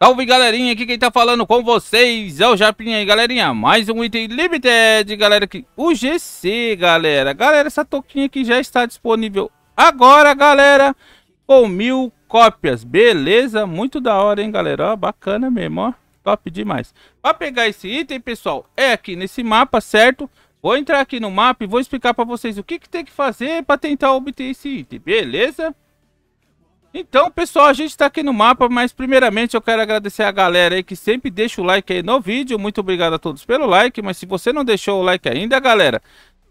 Salve galerinha, aqui quem tá falando com vocês é o Japinha aí galerinha, mais um item limited galera aqui, o GC galera, galera essa toquinha aqui já está disponível agora galera, com mil cópias, beleza, muito da hora hein galera, ó, bacana mesmo ó, top demais. Pra pegar esse item pessoal, é aqui nesse mapa certo, vou entrar aqui no mapa e vou explicar para vocês o que que tem que fazer para tentar obter esse item, beleza? Então, pessoal, a gente está aqui no mapa, mas primeiramente eu quero agradecer a galera aí que sempre deixa o like aí no vídeo. Muito obrigado a todos pelo like, mas se você não deixou o like ainda, galera,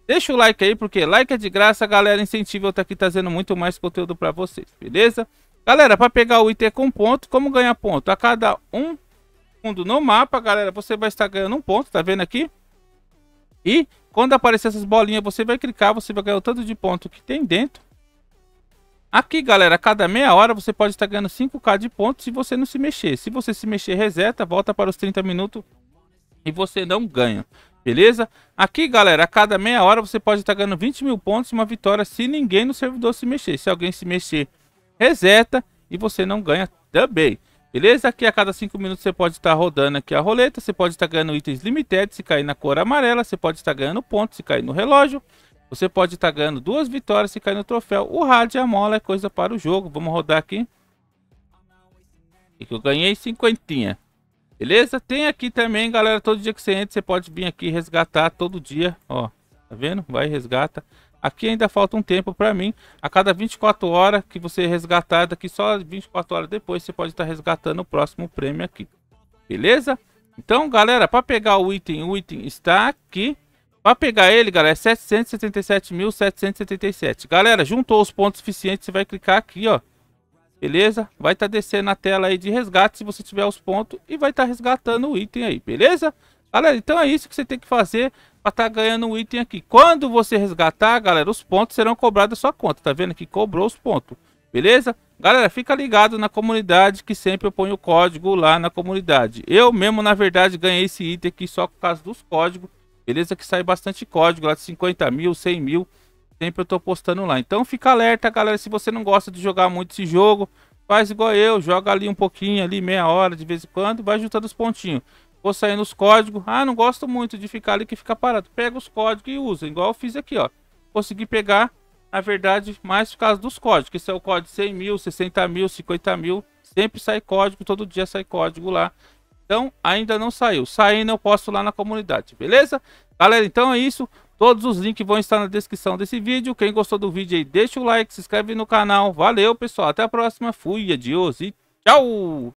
deixa o like aí, porque like é de graça, galera, incentiva eu estar tá aqui trazendo muito mais conteúdo para vocês, beleza? Galera, para pegar o item com ponto, como ganhar ponto? A cada um mundo no mapa, galera, você vai estar ganhando um ponto, tá vendo aqui? E quando aparecer essas bolinhas, você vai clicar, você vai ganhar o tanto de ponto que tem dentro. Aqui, galera, a cada meia hora você pode estar ganhando 5k de pontos se você não se mexer. Se você se mexer, reseta, volta para os 30 minutos e você não ganha. Beleza? Aqui, galera, a cada meia hora você pode estar ganhando 20 mil pontos e uma vitória se ninguém no servidor se mexer. Se alguém se mexer, reseta e você não ganha também. Beleza? Aqui a cada 5 minutos você pode estar rodando aqui a roleta. Você pode estar ganhando itens limitados se cair na cor amarela. Você pode estar ganhando pontos se cair no relógio. Você pode estar tá ganhando duas vitórias se cair no troféu. O rádio e é a mola é coisa para o jogo. Vamos rodar aqui. E que eu ganhei cinquentinha. Beleza? Tem aqui também, galera, todo dia que você entra, você pode vir aqui resgatar todo dia, ó. Tá vendo? Vai resgata. Aqui ainda falta um tempo para mim. A cada 24 horas que você resgatar, daqui só 24 horas depois você pode estar tá resgatando o próximo prêmio aqui. Beleza? Então, galera, para pegar o item, o item está aqui. Para pegar ele, galera, é 777.777. Galera, juntou os pontos suficientes, você vai clicar aqui, ó. Beleza? Vai estar tá descendo na tela aí de resgate, se você tiver os pontos. E vai estar tá resgatando o item aí, beleza? Galera, então é isso que você tem que fazer para estar tá ganhando um item aqui. Quando você resgatar, galera, os pontos serão cobrados da sua conta. Tá vendo que cobrou os pontos, beleza? Galera, fica ligado na comunidade que sempre eu ponho o código lá na comunidade. Eu mesmo, na verdade, ganhei esse item aqui só por causa dos códigos Beleza? Que sai bastante código lá de 50 mil, 100 mil. Sempre eu tô postando lá. Então fica alerta, galera. Se você não gosta de jogar muito esse jogo, faz igual eu. Joga ali um pouquinho, ali meia hora de vez em quando. Vai juntando os pontinhos. Vou saindo os códigos. Ah, não gosto muito de ficar ali que fica parado. Pega os códigos e usa. Igual eu fiz aqui, ó. Consegui pegar, na verdade, mais por causa dos códigos. que é o código 100 mil, 60 mil, 50 mil. Sempre sai código, todo dia sai código lá. Então, ainda não saiu. Saindo, eu posto lá na comunidade, beleza? Galera, então é isso. Todos os links vão estar na descrição desse vídeo. Quem gostou do vídeo aí, deixa o like, se inscreve no canal. Valeu, pessoal. Até a próxima. Fui, adios e tchau!